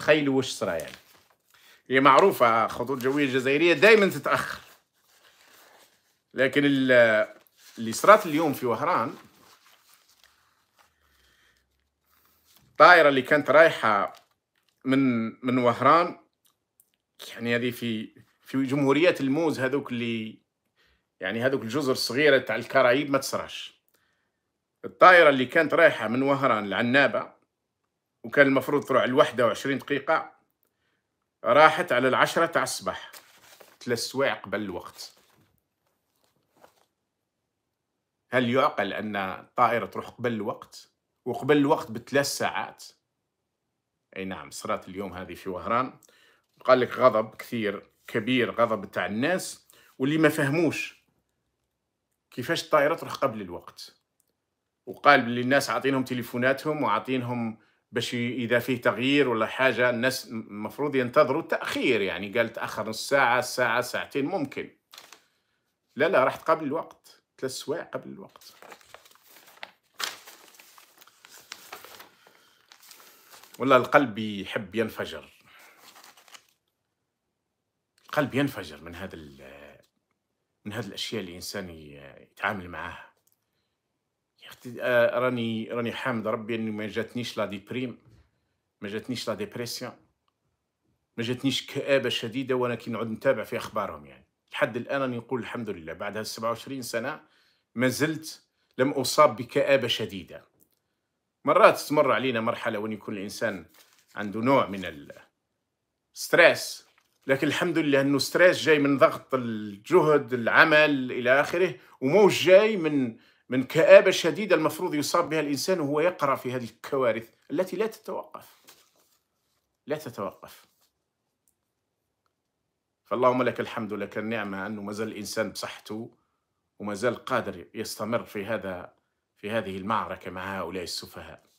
تخيلوا واش صرا يعني هي معروفة الخطوط الجوية الجزائرية دائما تتأخر لكن اللي صرات اليوم في وهران الطائرة اللي كانت رايحة من من وهران يعني هذه في في جمهورية الموز هذوك اللي يعني هذوك الجزر الصغيرة تاع الكرايب ما تصراش الطائرة اللي كانت رايحة من وهران لعنابة وكان المفروض تروح الوحدة وعشرين دقيقة راحت على العشرة تاع الصباح ثلاث سوايع قبل الوقت هل يعقل أن الطائرة تروح قبل الوقت وقبل الوقت بثلاث ساعات أي نعم صرات اليوم هذه في وهران قال لك غضب كثير كبير غضب تاع الناس واللي ما فهموش كيفاش الطائرة تروح قبل الوقت وقال بلي الناس عاطينهم تليفوناتهم وعاطينهم باش اذا فيه تغيير ولا حاجه الناس المفروض ينتظروا التاخير يعني قال تاخر نص ساعه ساعه ساعتين ممكن لا لا رحت قبل الوقت ثلاث سوايع قبل الوقت والله القلب يحب ينفجر القلب ينفجر من هذا من هذه الاشياء اللي الانسان يتعامل معاها اختي آه، راني راني حامد ربي اني ما جاتنيش لا ديبريم ما جاتنيش لا ديبرسيون ما جاتنيش كآبه شديده وانا كي نعود نتابع في اخبارهم يعني لحد الان راني نقول الحمد لله بعد هال 27 سنه ما زلت لم اصاب بكآبه شديده مرات تمر علينا مرحله وين يكون الانسان عنده نوع من الستريس لكن الحمد لله انه ستريس جاي من ضغط الجهد العمل الى اخره وموش جاي من من كآبة شديدة المفروض يصاب بها الإنسان وهو يقرأ في هذه الكوارث التي لا تتوقف لا تتوقف فاللهم لك الحمد لك النعمة أنه مازال الإنسان بصحته ومازال قادر يستمر في هذا في هذه المعركة مع هؤلاء السفهاء